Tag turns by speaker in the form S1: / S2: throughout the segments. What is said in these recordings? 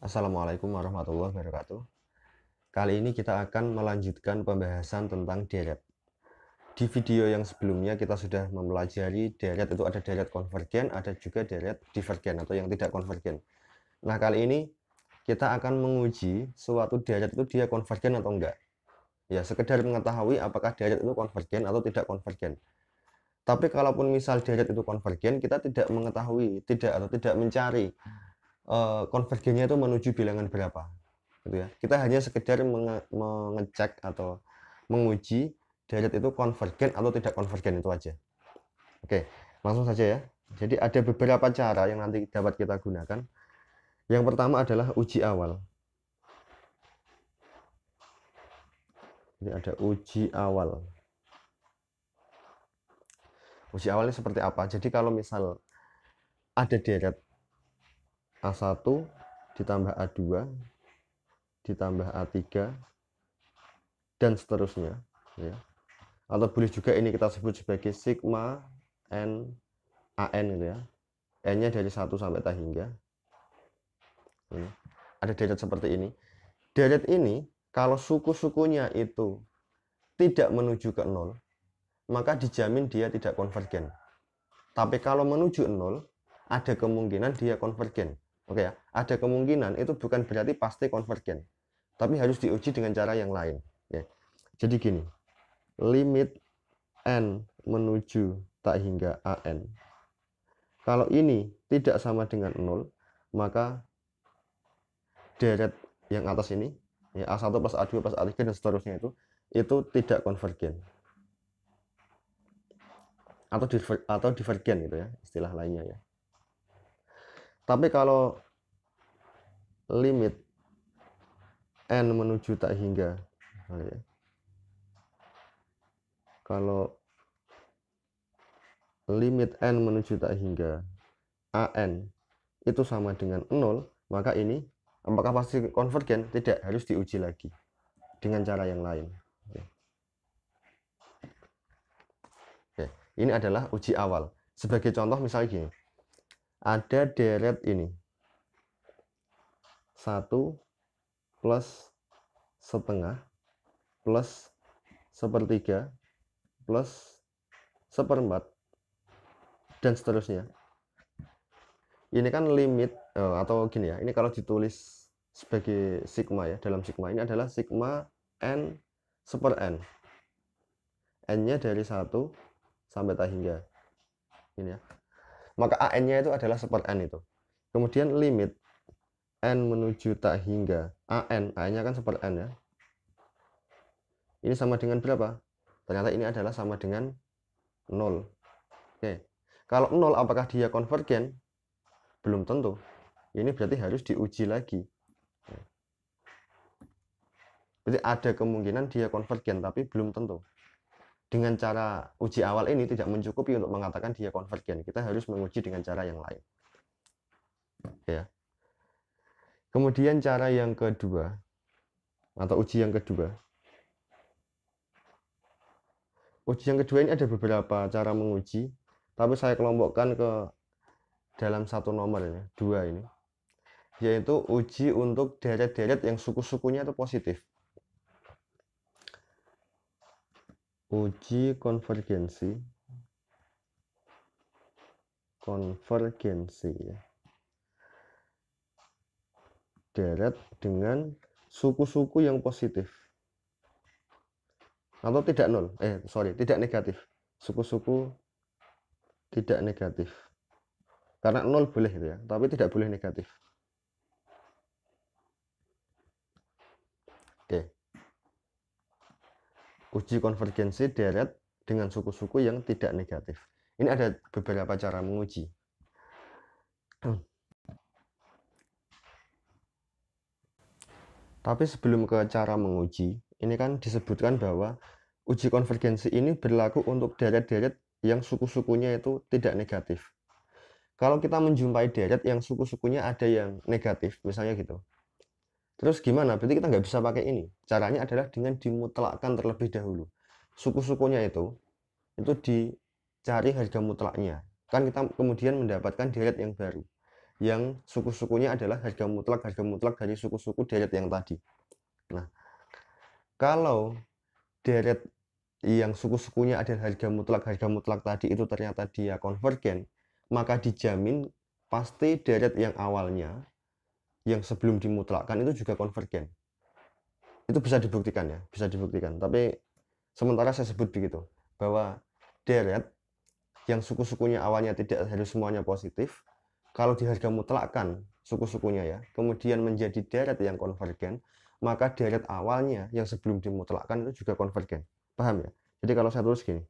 S1: Assalamualaikum warahmatullahi wabarakatuh. Kali ini kita akan melanjutkan pembahasan tentang deret. Di video yang sebelumnya kita sudah mempelajari deret itu ada deret konvergen, ada juga deret divergen atau yang tidak konvergen. Nah, kali ini kita akan menguji suatu deret itu dia konvergen atau enggak. Ya, sekedar mengetahui apakah deret itu konvergen atau tidak konvergen. Tapi kalaupun misal deret itu konvergen, kita tidak mengetahui, tidak atau tidak mencari Eh, konvergennya itu menuju bilangan berapa gitu ya kita hanya sekedar menge mengecek atau menguji deret itu konvergen atau tidak konvergen itu aja oke langsung saja ya jadi ada beberapa cara yang nanti dapat kita gunakan yang pertama adalah uji awal Ini ada uji awal uji awalnya seperti apa jadi kalau misal ada deret A1 ditambah A2 ditambah A3 dan seterusnya ya. Atau boleh juga ini kita sebut sebagai sigma n AN gitu ya. N-nya dari 1 sampai tak hingga. Ini. Ada deret seperti ini. Deret ini kalau suku-sukunya itu tidak menuju ke nol, maka dijamin dia tidak konvergen. Tapi kalau menuju nol, ada kemungkinan dia konvergen. Oke ya, ada kemungkinan itu bukan berarti pasti konvergen, tapi harus diuji dengan cara yang lain. Jadi gini, limit n menuju tak hingga an. Kalau ini tidak sama dengan 0, maka deret yang atas ini, ya A1 plus A2 plus A3 dan seterusnya itu, itu tidak konvergen. Atau, diver, atau divergen gitu ya, istilah lainnya ya. Tapi kalau limit n menuju tak hingga, oh ya. kalau limit n menuju tak hingga an itu sama dengan 0, maka ini apakah pasti konvergen? Tidak, harus diuji lagi dengan cara yang lain. Oke. Ini adalah uji awal. Sebagai contoh misalnya gini, ada deret ini satu plus setengah plus sepertiga plus seperempat dan seterusnya ini kan limit eh, atau gini ya ini kalau ditulis sebagai sigma ya dalam sigma ini adalah sigma n seper n n nya dari 1 sampai tak hingga ini ya maka AN-nya itu adalah 1/n itu. Kemudian limit N menuju tak hingga AN, AN-nya kan 1/n ya. Ini sama dengan berapa? Ternyata ini adalah sama dengan 0. Oke. Kalau 0 apakah dia konvergen? Belum tentu. Ini berarti harus diuji lagi. Jadi ada kemungkinan dia konvergen tapi belum tentu dengan cara uji awal ini tidak mencukupi untuk mengatakan dia konvergen. Kita harus menguji dengan cara yang lain. Ya. Kemudian cara yang kedua atau uji yang kedua. Uji yang kedua ini ada beberapa cara menguji, tapi saya kelompokkan ke dalam satu nomor ya dua ini. Yaitu uji untuk deret-deret yang suku-sukunya itu positif. uji konvergensi konvergensi ya. deret dengan suku-suku yang positif atau tidak nol eh sorry tidak negatif suku-suku tidak negatif karena nol boleh gitu ya tapi tidak boleh negatif Uji konvergensi deret dengan suku-suku yang tidak negatif. Ini ada beberapa cara menguji. Tapi sebelum ke cara menguji, ini kan disebutkan bahwa uji konvergensi ini berlaku untuk deret-deret yang suku-sukunya itu tidak negatif. Kalau kita menjumpai deret yang suku-sukunya ada yang negatif, misalnya gitu, Terus gimana? Berarti kita nggak bisa pakai ini. Caranya adalah dengan dimutlakkan terlebih dahulu. Suku-sukunya itu, itu dicari harga mutlaknya. Kan kita kemudian mendapatkan deret yang baru. Yang suku-sukunya adalah harga mutlak, harga mutlak dari suku-suku deret yang tadi. Nah, kalau deret yang suku-sukunya adalah harga mutlak, harga mutlak tadi itu ternyata dia konvergen, maka dijamin pasti deret yang awalnya yang sebelum dimutlakkan itu juga konvergen. Itu bisa dibuktikan ya, bisa dibuktikan. Tapi sementara saya sebut begitu bahwa deret yang suku-sukunya awalnya tidak harus semuanya positif, kalau di diharga mutlakkan suku-sukunya ya, kemudian menjadi deret yang konvergen, maka deret awalnya yang sebelum dimutlakkan itu juga konvergen. Paham ya? Jadi kalau saya tulis gini,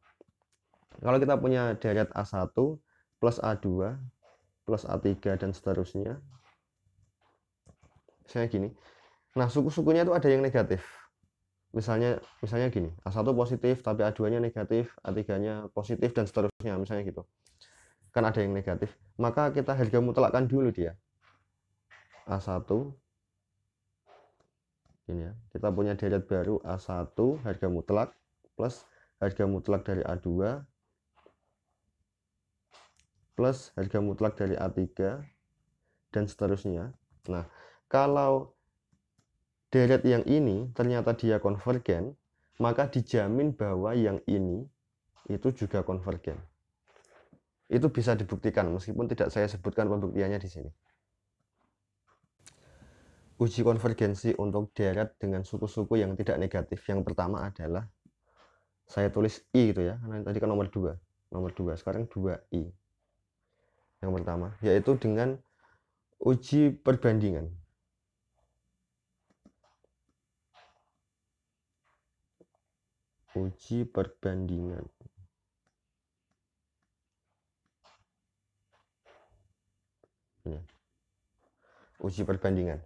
S1: kalau kita punya deret A1 plus A2 plus A3 dan seterusnya saya gini nah suku-sukunya itu ada yang negatif misalnya misalnya gini A1 positif tapi A2-nya negatif A3-nya positif dan seterusnya misalnya gitu kan ada yang negatif maka kita harga mutlakkan dulu dia A1 ini ya kita punya derajat baru A1 harga mutlak plus harga mutlak dari A2 plus harga mutlak dari A3 dan seterusnya nah kalau deret yang ini ternyata dia konvergen, maka dijamin bahwa yang ini itu juga konvergen. Itu bisa dibuktikan meskipun tidak saya sebutkan pembuktiannya di sini. Uji konvergensi untuk deret dengan suku-suku yang tidak negatif. Yang pertama adalah saya tulis I gitu ya, karena tadi kan nomor 2. Nomor 2, sekarang 2I. Yang pertama, yaitu dengan uji perbandingan uji perbandingan ini uji perbandingan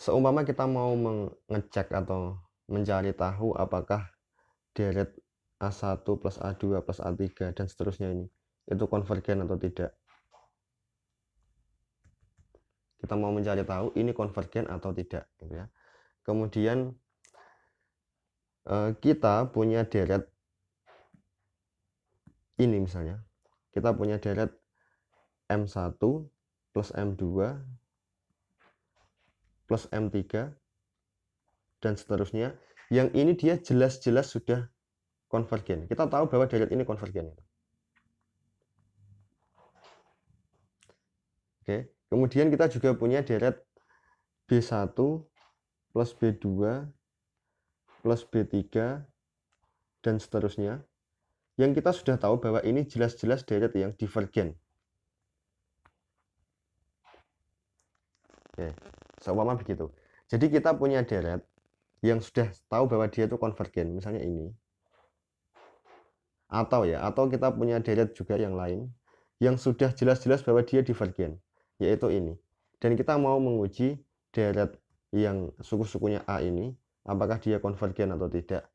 S1: seumpama kita mau mengecek atau mencari tahu apakah deret A1 plus A2 plus A3 dan seterusnya ini itu konvergen atau tidak kita mau mencari tahu ini konvergen atau tidak gitu ya kemudian Eh, kita punya deret ini misalnya kita punya deret M1 plus M2 plus M3 dan seterusnya yang ini dia jelas-jelas sudah konvergen kita tahu bahwa deret ini konvergen Oke kemudian kita juga punya deret B1 plus B2 plus B3 dan seterusnya yang kita sudah tahu bahwa ini jelas-jelas deret yang divergen. Oke, seumpama begitu. Jadi kita punya deret yang sudah tahu bahwa dia itu konvergen, misalnya ini. Atau ya, atau kita punya deret juga yang lain yang sudah jelas-jelas bahwa dia divergen, yaitu ini. Dan kita mau menguji deret yang suku-sukunya A ini apakah dia konvergen atau tidak.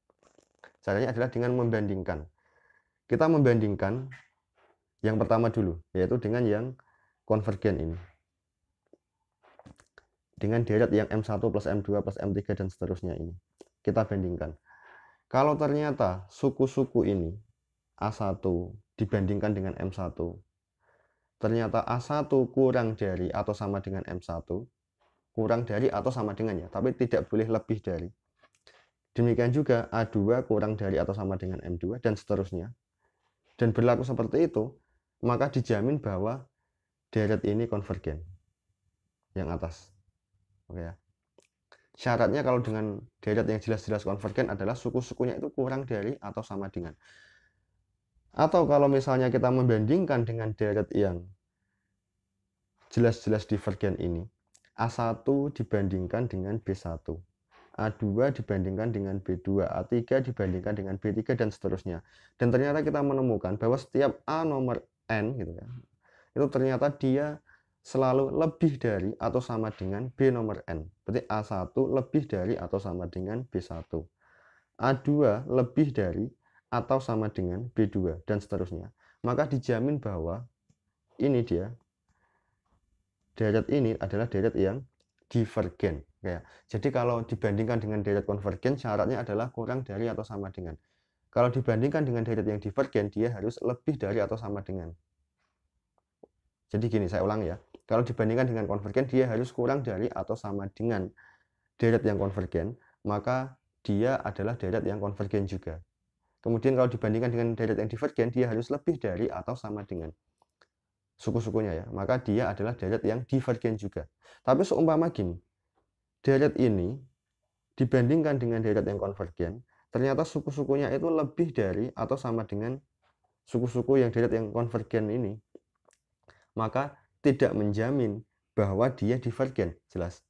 S1: Caranya adalah dengan membandingkan. Kita membandingkan yang pertama dulu, yaitu dengan yang konvergen ini. Dengan deret yang M1 plus M2 plus M3 dan seterusnya ini. Kita bandingkan. Kalau ternyata suku-suku ini A1 dibandingkan dengan M1, ternyata A1 kurang dari atau sama dengan M1, kurang dari atau sama dengan ya, tapi tidak boleh lebih dari. Demikian juga A2 kurang dari atau sama dengan M2 dan seterusnya. Dan berlaku seperti itu, maka dijamin bahwa deret ini konvergen yang atas. Oke ya. Syaratnya kalau dengan deret yang jelas-jelas konvergen adalah suku-sukunya itu kurang dari atau sama dengan. Atau kalau misalnya kita membandingkan dengan deret yang jelas-jelas divergen ini, A1 dibandingkan dengan B1. A2 dibandingkan dengan B2, A3 dibandingkan dengan B3 dan seterusnya. Dan ternyata kita menemukan bahwa setiap A nomor N gitu ya. Itu ternyata dia selalu lebih dari atau sama dengan B nomor N. Berarti A1 lebih dari atau sama dengan B1. A2 lebih dari atau sama dengan B2 dan seterusnya. Maka dijamin bahwa ini dia Deret ini adalah deret yang divergen. Ya. Jadi kalau dibandingkan dengan deret konvergen, syaratnya adalah kurang dari atau sama dengan. Kalau dibandingkan dengan deret yang divergen, dia harus lebih dari atau sama dengan. Jadi gini, saya ulang ya. Kalau dibandingkan dengan konvergen, dia harus kurang dari atau sama dengan deret yang konvergen, maka dia adalah deret yang konvergen juga. Kemudian kalau dibandingkan dengan deret yang divergen, dia harus lebih dari atau sama dengan suku-sukunya ya, maka dia adalah derajat yang divergen juga. Tapi seumpama gini, derajat ini dibandingkan dengan derajat yang konvergen, ternyata suku-sukunya itu lebih dari atau sama dengan suku-suku yang derajat yang konvergen ini, maka tidak menjamin bahwa dia divergen, jelas.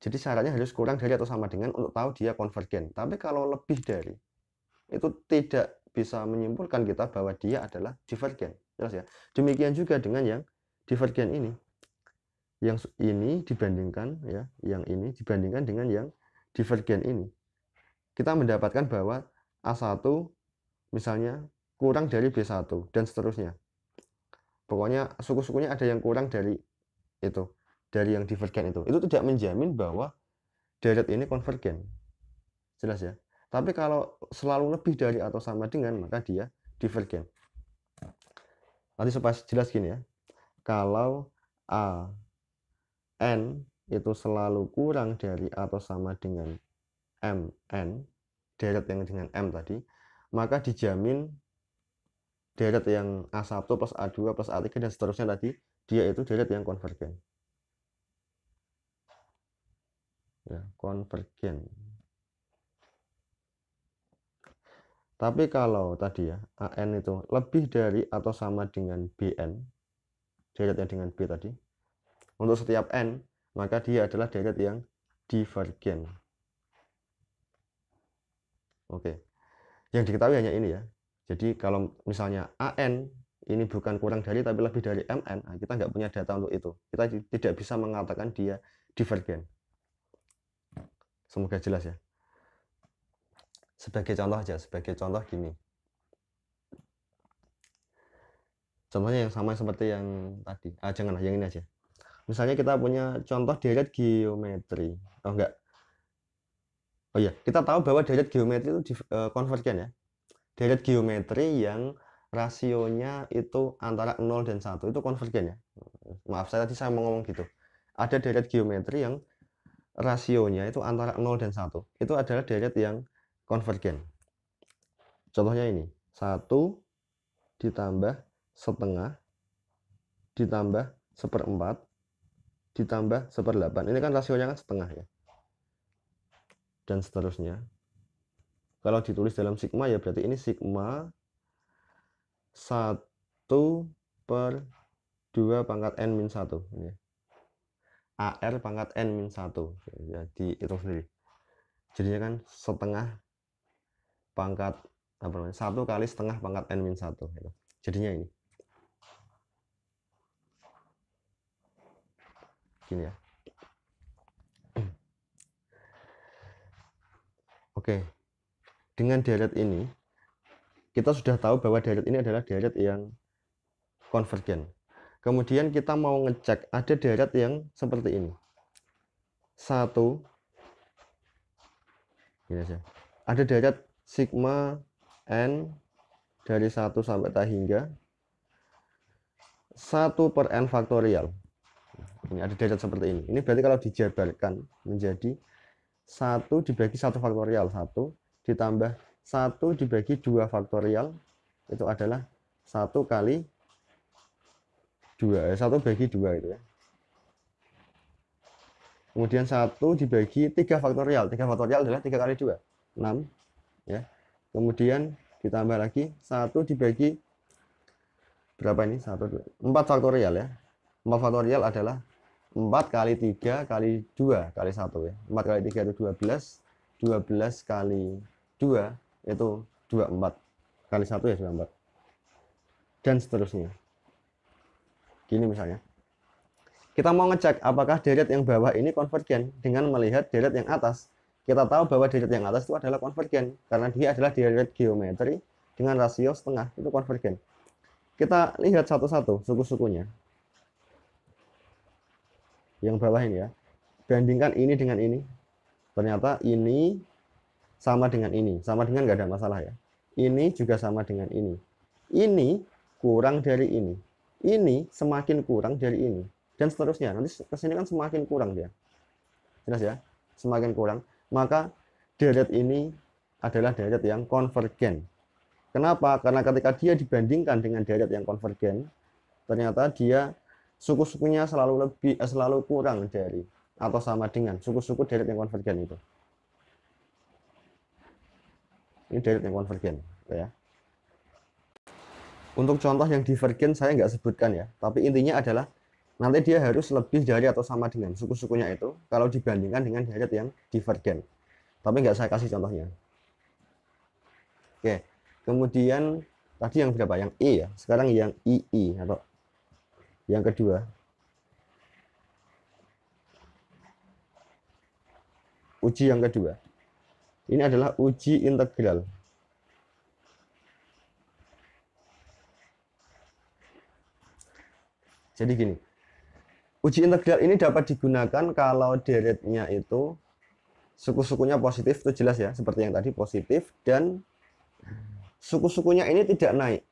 S1: Jadi syaratnya harus kurang dari atau sama dengan untuk tahu dia konvergen. Tapi kalau lebih dari, itu tidak bisa menyimpulkan kita bahwa dia adalah divergen. Jelas ya. Demikian juga dengan yang divergen ini. Yang ini dibandingkan ya, yang ini dibandingkan dengan yang divergen ini. Kita mendapatkan bahwa A1 misalnya kurang dari B1 dan seterusnya. Pokoknya suku-sukunya ada yang kurang dari itu, dari yang divergen itu. Itu tidak menjamin bahwa deret ini konvergen. Jelas ya. Tapi kalau selalu lebih dari atau sama dengan maka dia divergen nanti supaya jelas gini ya kalau a n itu selalu kurang dari atau sama dengan m n deret yang dengan m tadi maka dijamin deret yang A1 plus A2 plus A3 dan seterusnya tadi dia itu deret yang konvergen ya konvergen Tapi kalau tadi ya, AN itu lebih dari atau sama dengan BN, deret yang dengan B tadi, untuk setiap N, maka dia adalah deret yang divergen. Oke, yang diketahui hanya ini ya. Jadi kalau misalnya AN ini bukan kurang dari tapi lebih dari MN, nah, kita nggak punya data untuk itu. Kita tidak bisa mengatakan dia divergen. Semoga jelas ya sebagai contoh aja sebagai contoh gini contohnya yang sama seperti yang tadi ah janganlah yang ini aja misalnya kita punya contoh deret geometri oh enggak oh iya kita tahu bahwa deret geometri itu di, konvergen eh, kan ya deret geometri yang rasionya itu antara 0 dan 1 itu konvergen kan ya maaf saya tadi saya mau ngomong gitu ada deret geometri yang rasionya itu antara 0 dan 1 itu adalah deret yang konvergen. Contohnya ini, 1 ditambah setengah ditambah seperempat ditambah seperdelapan. Ini kan rasionya kan setengah ya. Dan seterusnya. Kalau ditulis dalam sigma ya berarti ini sigma 1 per 2 pangkat n min 1. Ini. AR ya. pangkat n min 1. Jadi ya, itu sendiri. Jadinya kan setengah pangkat apa namanya satu kali setengah pangkat n min satu gitu. jadinya ini gini ya oke dengan deret ini kita sudah tahu bahwa deret ini adalah deret yang konvergen kemudian kita mau ngecek ada deret yang seperti ini satu ini aja ada deret sigma n dari 1 sampai tak hingga 1 per n faktorial ini ada derajat seperti ini ini berarti kalau dijabarkan menjadi 1 dibagi 1 faktorial 1 ditambah 1 dibagi 2 faktorial itu adalah 1 kali 2 1 eh, bagi 2 itu ya kemudian 1 dibagi 3 faktorial 3 faktorial adalah 3 kali 2 6 ya kemudian ditambah lagi satu dibagi berapa ini satu empat faktorial ya empat faktorial adalah empat kali tiga kali dua kali satu ya empat kali tiga itu dua belas dua belas kali dua itu dua empat kali satu ya dua empat dan seterusnya gini misalnya kita mau ngecek apakah deret yang bawah ini konvergen dengan melihat deret yang atas kita tahu bahwa deret yang atas itu adalah konvergen karena dia adalah deret geometri dengan rasio setengah itu konvergen. Kita lihat satu-satu suku-sukunya. Yang bawah ini ya. Bandingkan ini dengan ini. Ternyata ini sama dengan ini, sama dengan nggak ada masalah ya. Ini juga sama dengan ini. Ini kurang dari ini. Ini semakin kurang dari ini dan seterusnya. Nanti kesini kan semakin kurang dia. Jelas ya? Semakin kurang maka deret ini adalah deret yang konvergen. Kenapa? Karena ketika dia dibandingkan dengan deret yang konvergen, ternyata dia suku-sukunya selalu lebih eh, selalu kurang dari atau sama dengan suku-suku deret yang konvergen itu. Ini deret yang konvergen, gitu ya. Untuk contoh yang divergen saya nggak sebutkan ya, tapi intinya adalah nanti dia harus lebih dari atau sama dengan suku-sukunya itu kalau dibandingkan dengan deret yang divergen. Tapi nggak saya kasih contohnya. Oke, kemudian tadi yang berapa? Yang E ya. Sekarang yang II atau yang kedua. Uji yang kedua. Ini adalah uji integral. Jadi gini, Uji integral ini dapat digunakan kalau deretnya itu suku-sukunya positif, itu jelas ya, seperti yang tadi positif, dan suku-sukunya ini tidak naik.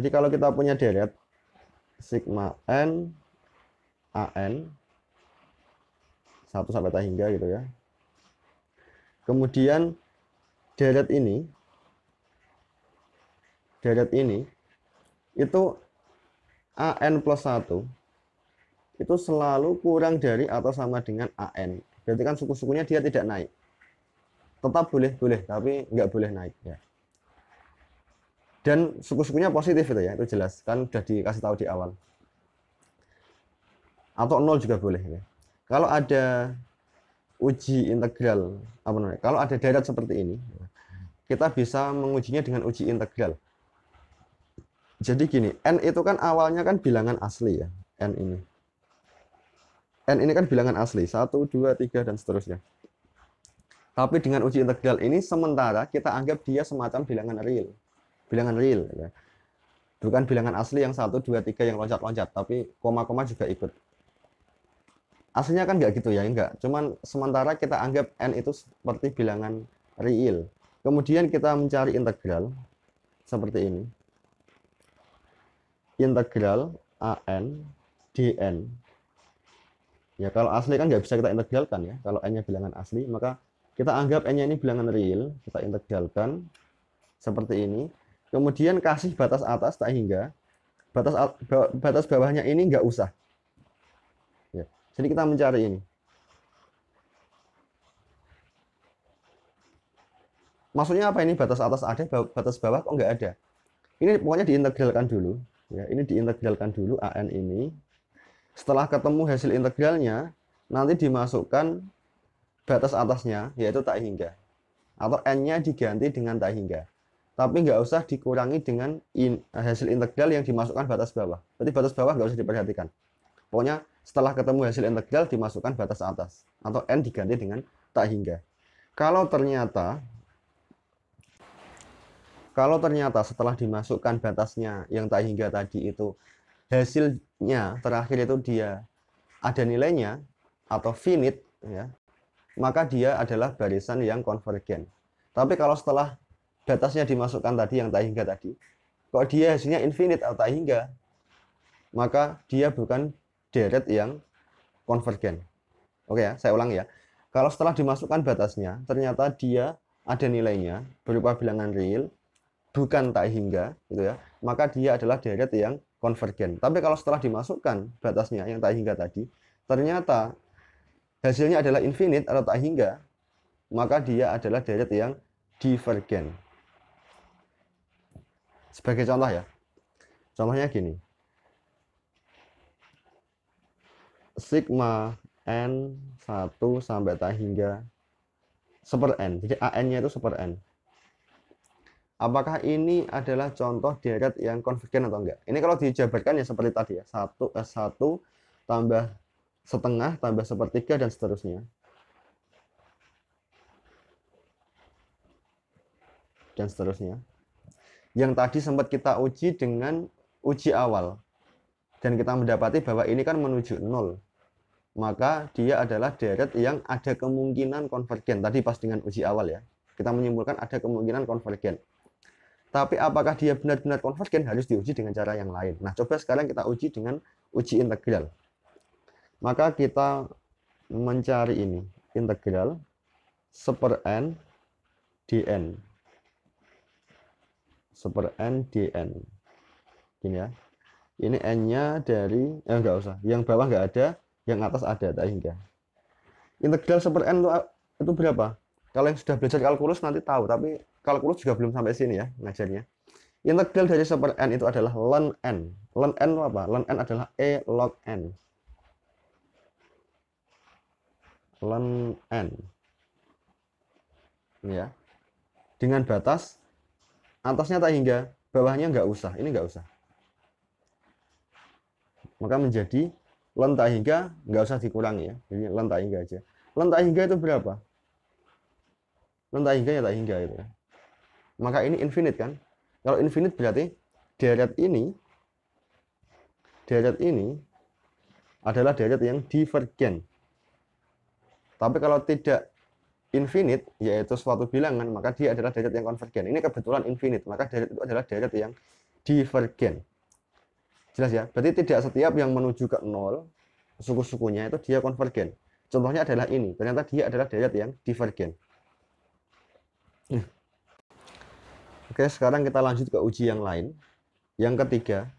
S1: Jadi kalau kita punya deret, sigma n, an, satu sampai tak hingga gitu ya. Kemudian deret ini, deret ini, itu an plus satu itu selalu kurang dari atau sama dengan AN. Berarti kan suku-sukunya dia tidak naik. Tetap boleh-boleh, tapi nggak boleh naik. ya Dan suku-sukunya positif itu ya, itu jelas. Kan sudah dikasih tahu di awal. Atau nol juga boleh. Ya. Kalau ada uji integral, apa namanya? Kalau ada darat seperti ini, kita bisa mengujinya dengan uji integral. Jadi gini, N itu kan awalnya kan bilangan asli ya, N ini N ini kan bilangan asli, 1, 2, 3, dan seterusnya. Tapi dengan uji integral ini, sementara kita anggap dia semacam bilangan real. Bilangan real. Ya. Bukan bilangan asli yang 1, 2, 3 yang loncat-loncat, tapi koma-koma juga ikut. Aslinya kan nggak gitu ya, nggak. Cuman sementara kita anggap N itu seperti bilangan real. Kemudian kita mencari integral seperti ini. Integral AN dn Ya kalau asli kan nggak bisa kita integralkan ya. Kalau n-nya bilangan asli, maka kita anggap n-nya ini bilangan real. Kita integralkan seperti ini. Kemudian kasih batas atas tak hingga. Batas batas bawahnya ini nggak usah. Ya. Jadi kita mencari ini. Maksudnya apa ini batas atas ada, batas bawah kok nggak ada? Ini pokoknya diintegralkan dulu. Ya, ini diintegralkan dulu AN ini setelah ketemu hasil integralnya, nanti dimasukkan batas atasnya, yaitu tak hingga. Atau n-nya diganti dengan tak hingga. Tapi nggak usah dikurangi dengan in, hasil integral yang dimasukkan batas bawah. Berarti batas bawah nggak usah diperhatikan. Pokoknya setelah ketemu hasil integral dimasukkan batas atas. Atau n diganti dengan tak hingga. Kalau ternyata kalau ternyata setelah dimasukkan batasnya yang tak hingga tadi itu hasil nya terakhir itu dia ada nilainya atau finite ya maka dia adalah barisan yang konvergen tapi kalau setelah batasnya dimasukkan tadi yang tak hingga tadi kok dia hasilnya infinite atau tak hingga maka dia bukan deret yang konvergen oke ya saya ulang ya kalau setelah dimasukkan batasnya ternyata dia ada nilainya berupa bilangan real bukan tak hingga gitu ya maka dia adalah deret yang konvergen. Tapi kalau setelah dimasukkan batasnya yang tak hingga tadi, ternyata hasilnya adalah infinite atau tak hingga, maka dia adalah deret yang divergen. Sebagai contoh ya, contohnya gini. Sigma N 1 sampai tak hingga seper N. Jadi AN-nya itu seper N. Apakah ini adalah contoh deret yang konvergen atau enggak? Ini kalau dijabarkan ya seperti tadi ya. 1 eh, 1 tambah setengah tambah sepertiga dan seterusnya. Dan seterusnya. Yang tadi sempat kita uji dengan uji awal. Dan kita mendapati bahwa ini kan menuju nol maka dia adalah deret yang ada kemungkinan konvergen. Tadi pas dengan uji awal ya, kita menyimpulkan ada kemungkinan konvergen. Tapi apakah dia benar-benar konvergen harus diuji dengan cara yang lain. Nah, coba sekarang kita uji dengan uji integral. Maka kita mencari ini, integral seper n dn. Seper n dn. Gini ya. Ini n-nya dari, ya eh, enggak usah. Yang bawah enggak ada, yang atas ada, tak hingga. Integral seper n itu, itu berapa? Kalau yang sudah belajar kalkulus nanti tahu, tapi kalkulus juga belum sampai sini ya ngajarnya. Integral dari sumber n itu adalah ln n. Ln n itu apa? Ln n adalah e log n. Ln n. Ya. Dengan batas atasnya tak hingga, bawahnya nggak usah. Ini nggak usah. Maka menjadi ln tak hingga nggak usah dikurangi ya. Jadi ln tak hingga aja. Ln tak hingga itu berapa? Ln tak hingga ya tak hingga itu ya maka ini infinite kan? Kalau infinite berarti deret ini deret ini adalah deret yang divergen. Tapi kalau tidak infinite, yaitu suatu bilangan, maka dia adalah deret yang konvergen. Ini kebetulan infinite, maka deret itu adalah deret yang divergen. Jelas ya? Berarti tidak setiap yang menuju ke nol, suku-sukunya itu dia konvergen. Contohnya adalah ini. Ternyata dia adalah deret yang divergen. Oke, sekarang kita lanjut ke uji yang lain. Yang ketiga,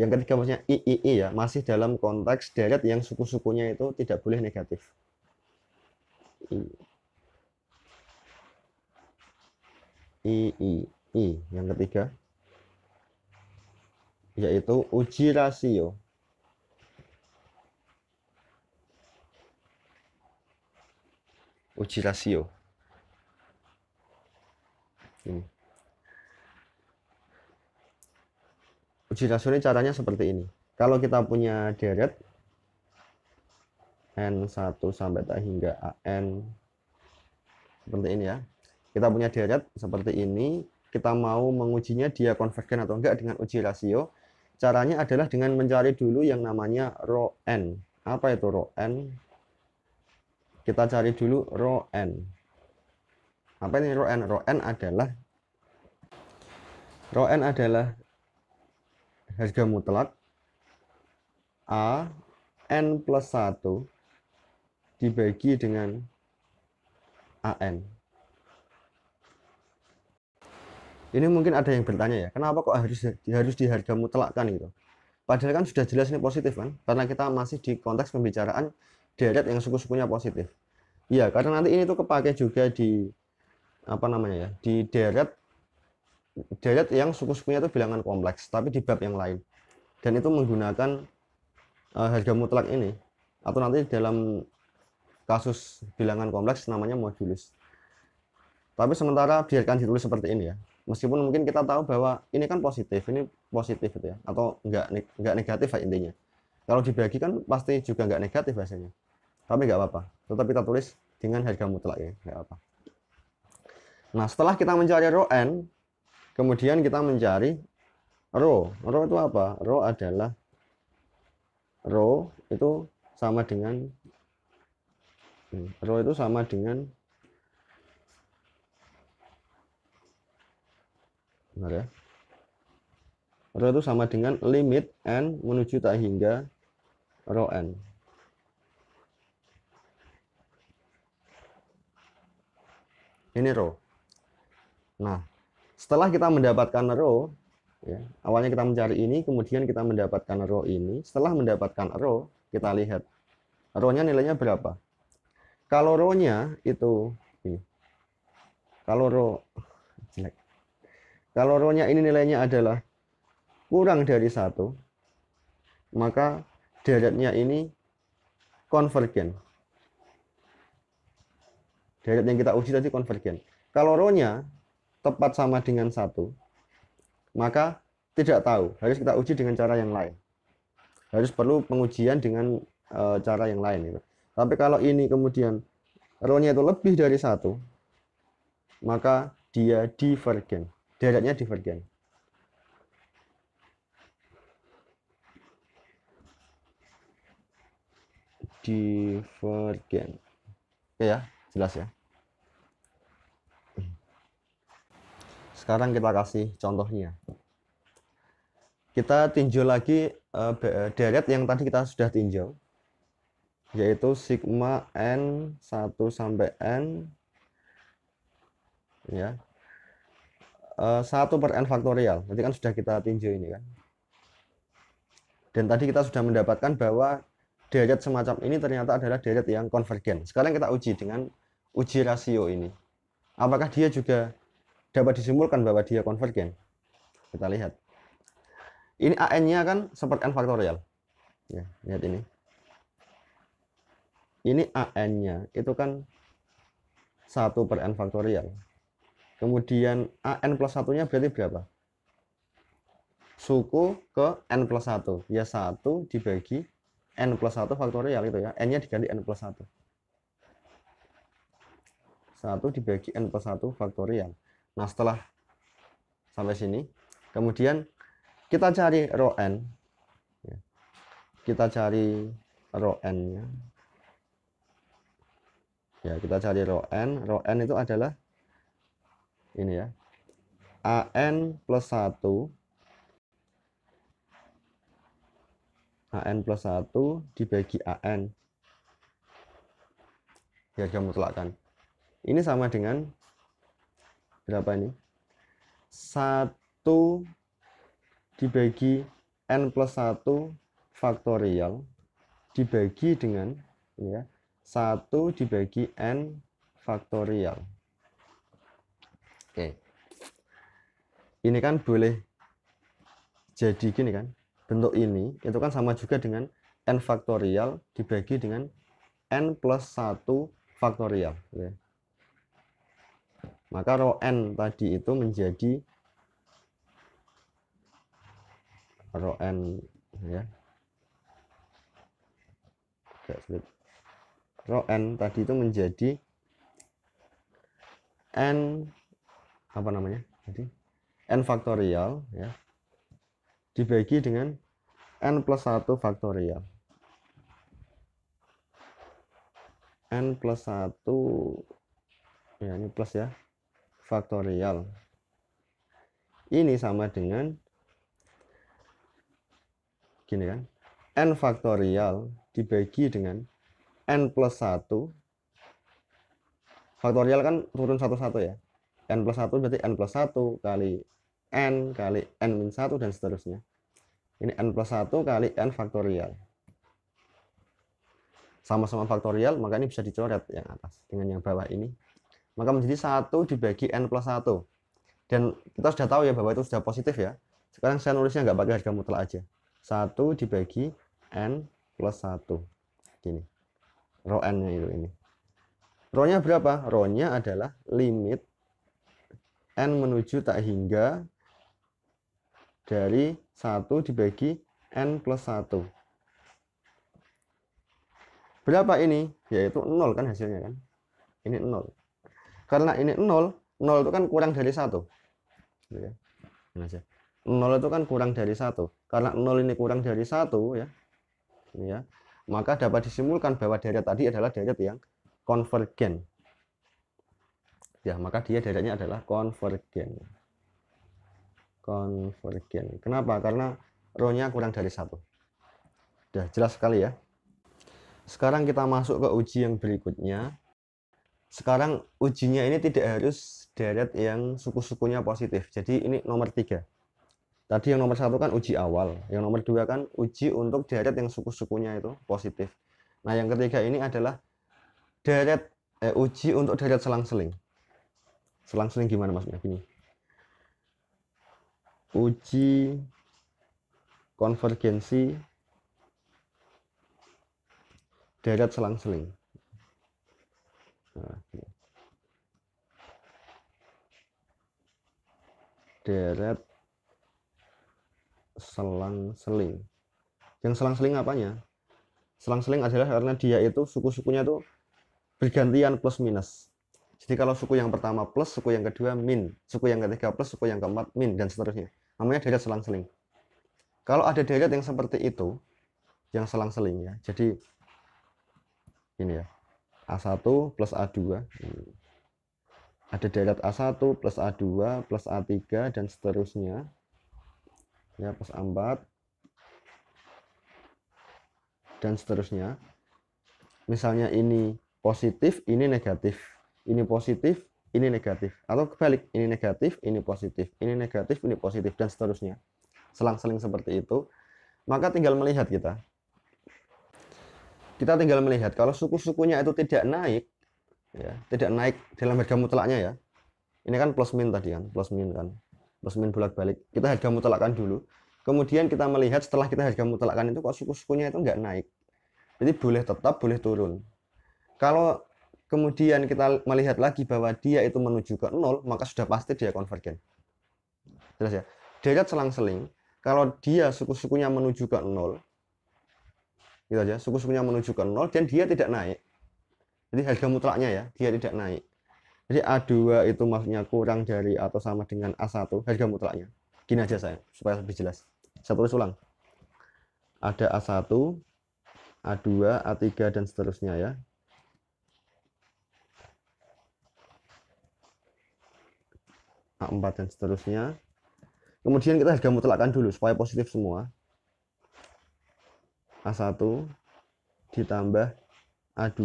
S1: yang ketiga maksudnya III ya, masih dalam konteks deret yang suku-sukunya itu tidak boleh negatif. I, I, I, I. yang ketiga yaitu uji rasio. Uji rasio. uji rasio ini caranya seperti ini kalau kita punya deret N1 sampai tak hingga AN seperti ini ya kita punya deret seperti ini kita mau mengujinya dia konvergen atau enggak dengan uji rasio caranya adalah dengan mencari dulu yang namanya rho N apa itu rho N kita cari dulu rho n. Apa ini rho n? rho n adalah rho n adalah harga mutlak A N plus 1 dibagi dengan AN. Ini mungkin ada yang bertanya ya, kenapa kok harus harus di harga mutlak kan gitu? Padahal kan sudah jelas ini positif kan, karena kita masih di konteks pembicaraan deret yang suku-sukunya positif. Iya, karena nanti ini tuh kepake juga di apa namanya ya, di deret derajat yang suku-sukunya itu bilangan kompleks tapi di bab yang lain dan itu menggunakan uh, harga mutlak ini atau nanti dalam kasus bilangan kompleks namanya modulus tapi sementara biarkan ditulis seperti ini ya meskipun mungkin kita tahu bahwa ini kan positif ini positif itu ya atau enggak nggak negatif ya intinya kalau dibagi kan pasti juga enggak negatif biasanya tapi enggak apa-apa tetap kita tulis dengan harga mutlak ya, enggak apa nah setelah kita mencari rho n Kemudian kita mencari row. Row itu apa? Row adalah row itu sama dengan row itu sama dengan benar ya. Row itu sama dengan limit n menuju tak hingga row n. Ini row. Nah, setelah kita mendapatkan row, ya, awalnya kita mencari ini, kemudian kita mendapatkan row ini. Setelah mendapatkan row, kita lihat rownya nilainya berapa. Kalau rownya itu ini. Kalau row jelek. Kalau rownya ini nilainya adalah kurang dari satu, maka deretnya ini konvergen. deret yang kita uji tadi konvergen. Kalau rownya tepat sama dengan satu, maka tidak tahu. Harus kita uji dengan cara yang lain. Harus perlu pengujian dengan e, cara yang lain. Gitu. Tapi kalau ini kemudian rohnya itu lebih dari satu, maka dia divergen. Derajatnya divergen. Divergen. Oke ya, jelas ya. Sekarang kita kasih contohnya. Kita tinjau lagi uh, deret yang tadi kita sudah tinjau yaitu sigma n 1 sampai n ya. Uh, per n faktorial. Nanti kan sudah kita tinjau ini kan. Dan tadi kita sudah mendapatkan bahwa deret semacam ini ternyata adalah deret yang konvergen. Sekarang kita uji dengan uji rasio ini. Apakah dia juga dapat disimpulkan bahwa dia konvergen. Kita lihat. Ini AN-nya kan seperti N faktorial. Ya, lihat ini. Ini AN-nya itu kan 1 per N faktorial. Kemudian AN plus 1-nya berarti berapa? Suku ke N plus 1. Ya 1 dibagi N plus 1 faktorial itu ya. N-nya diganti N plus 1. 1 dibagi N plus 1 faktorial. Nah, setelah sampai sini, kemudian kita cari row n. Kita cari row n-nya. Ya, kita cari row n. Ya. Ya, row n itu adalah ini ya. AN plus 1 AN plus 1 dibagi AN ya dia mutlakkan ini sama dengan berapa ini? 1 dibagi n plus 1 faktorial dibagi dengan ya 1 dibagi n faktorial. Oke. Ini kan boleh jadi gini kan. Bentuk ini itu kan sama juga dengan n faktorial dibagi dengan n plus 1 faktorial. Ya. Maka ro n tadi itu menjadi ro n ya. rho n tadi itu menjadi n apa namanya? Jadi n faktorial ya. Dibagi dengan n plus 1 faktorial. n plus 1 ya ini plus ya faktorial. Ini sama dengan gini kan. N faktorial dibagi dengan N plus 1. Faktorial kan turun satu-satu ya. N plus 1 berarti N plus 1 kali N kali N min 1 dan seterusnya. Ini N plus 1 kali N faktorial. Sama-sama faktorial, maka ini bisa dicoret yang atas dengan yang bawah ini maka menjadi satu dibagi n plus satu dan kita sudah tahu ya bahwa itu sudah positif ya sekarang saya nulisnya nggak pakai harga mutlak aja satu dibagi n plus satu gini rho n nya itu ini rho nya berapa rho nya adalah limit n menuju tak hingga dari satu dibagi n plus satu berapa ini yaitu nol kan hasilnya kan ini nol karena ini 0, 0 itu kan kurang dari satu gitu ya. nah, nol aja. 0 itu kan kurang dari satu Karena 0 ini kurang dari satu ya. Ini gitu ya. Maka dapat disimpulkan bahwa deret tadi adalah deret yang konvergen. Ya, maka dia deretnya adalah konvergen. Konvergen. Kenapa? Karena rohnya kurang dari satu. Sudah jelas sekali ya. Sekarang kita masuk ke uji yang berikutnya sekarang ujinya ini tidak harus deret yang suku-sukunya positif jadi ini nomor tiga tadi yang nomor satu kan uji awal yang nomor dua kan uji untuk deret yang suku-sukunya itu positif nah yang ketiga ini adalah deret eh, uji untuk deret selang-seling selang-seling gimana maksudnya gini uji konvergensi deret selang-seling deret selang-seling. Yang selang-seling apanya? Selang-seling adalah karena dia itu suku-sukunya itu bergantian plus minus. Jadi kalau suku yang pertama plus, suku yang kedua min, suku yang ketiga plus, suku yang keempat min, dan seterusnya. Namanya deret selang-seling. Kalau ada deret yang seperti itu, yang selang-seling ya, jadi ini ya, A1 plus A2 ada deret A1 plus A2 plus A3 dan seterusnya ya plus A4 dan seterusnya misalnya ini positif ini negatif ini positif ini negatif atau kebalik ini negatif ini positif ini negatif ini positif dan seterusnya selang-seling seperti itu maka tinggal melihat kita kita tinggal melihat kalau suku-sukunya itu tidak naik ya tidak naik dalam harga mutlaknya ya ini kan plus min tadi kan plus min kan plus min bolak balik kita harga mutlakkan dulu kemudian kita melihat setelah kita harga mutlakkan itu kok suku-sukunya itu nggak naik jadi boleh tetap boleh turun kalau kemudian kita melihat lagi bahwa dia itu menuju ke nol maka sudah pasti dia konvergen jelas ya deret selang-seling kalau dia suku-sukunya menuju ke nol gitu aja suku-sukunya menuju ke nol dan dia tidak naik jadi harga mutlaknya ya dia tidak naik jadi A2 itu maksudnya kurang dari atau sama dengan A1 harga mutlaknya gini aja saya supaya lebih jelas saya tulis ulang ada A1 A2 A3 dan seterusnya ya A4 dan seterusnya kemudian kita harga mutlakkan dulu supaya positif semua A1 ditambah A2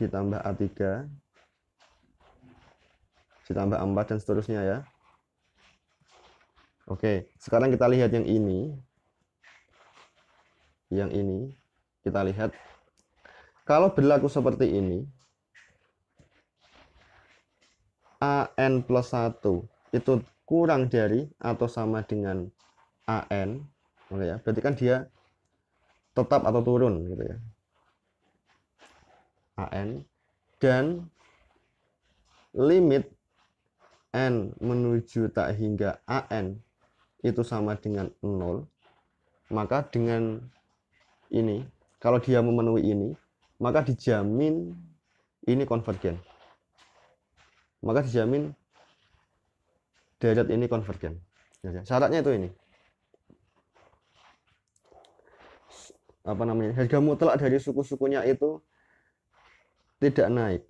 S1: ditambah A3 ditambah A4 dan seterusnya ya. Oke, sekarang kita lihat yang ini. Yang ini kita lihat kalau berlaku seperti ini AN plus 1 itu kurang dari atau sama dengan AN Oke ya. Berarti kan dia tetap atau turun gitu ya. AN dan limit n menuju tak hingga AN itu sama dengan 0 maka dengan ini kalau dia memenuhi ini maka dijamin ini konvergen maka dijamin derajat ini konvergen syaratnya itu ini apa namanya harga mutlak dari suku-sukunya itu tidak naik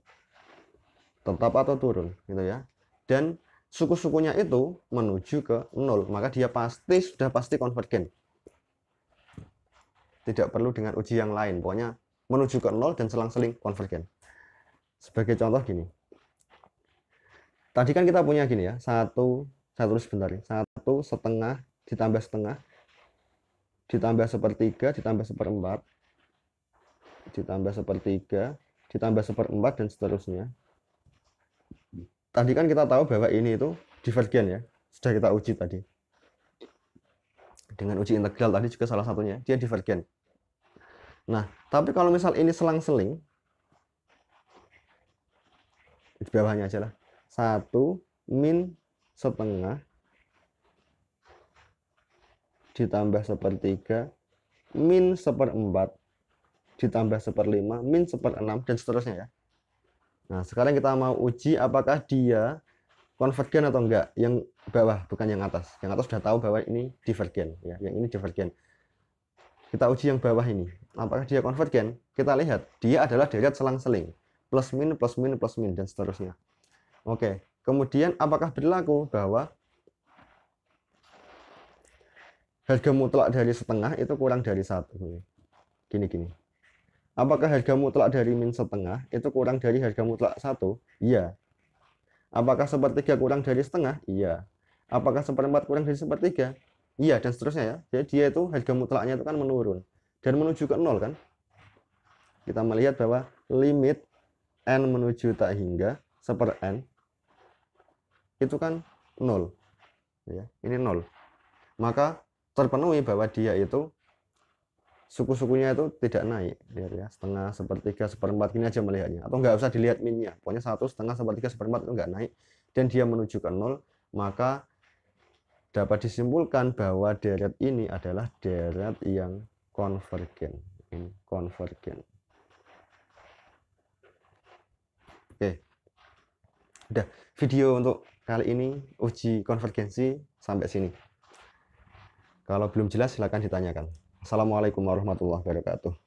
S1: tetap atau turun gitu ya dan suku-sukunya itu menuju ke nol maka dia pasti sudah pasti konvergen tidak perlu dengan uji yang lain pokoknya menuju ke nol dan selang-seling konvergen sebagai contoh gini tadi kan kita punya gini ya satu satu sebentar satu setengah ditambah setengah ditambah sepertiga ditambah seperempat ditambah sepertiga ditambah seperempat dan seterusnya tadi kan kita tahu bahwa ini itu divergen ya sudah kita uji tadi dengan uji integral tadi juga salah satunya dia divergen nah tapi kalau misal ini selang-seling di bawahnya aja lah satu min setengah ditambah sepertiga min seperempat ditambah seperlima min seperenam dan seterusnya ya nah sekarang kita mau uji apakah dia konvergen atau enggak yang bawah bukan yang atas yang atas sudah tahu bahwa ini divergen ya yang ini divergen kita uji yang bawah ini apakah dia konvergen kita lihat dia adalah deret selang-seling plus min plus min plus min dan seterusnya oke kemudian apakah berlaku bahwa harga mutlak dari setengah itu kurang dari satu. Gini gini. Apakah harga mutlak dari min setengah itu kurang dari harga mutlak satu? Iya. Apakah sepertiga kurang dari setengah? Iya. Apakah seperempat kurang dari sepertiga? Iya dan seterusnya ya. Jadi dia itu harga mutlaknya itu kan menurun dan menuju ke nol kan. Kita melihat bahwa limit n menuju tak hingga seper n itu kan nol. Ya, ini nol. Maka terpenuhi bahwa dia itu suku-sukunya itu tidak naik lihat ya setengah sepertiga seperempat ini aja melihatnya atau nggak usah dilihat minnya pokoknya satu setengah sepertiga seperempat itu nggak naik dan dia menuju ke nol maka dapat disimpulkan bahwa deret ini adalah deret yang konvergen ini konvergen oke udah video untuk kali ini uji konvergensi sampai sini kalau belum jelas silakan ditanyakan. Assalamualaikum warahmatullahi wabarakatuh.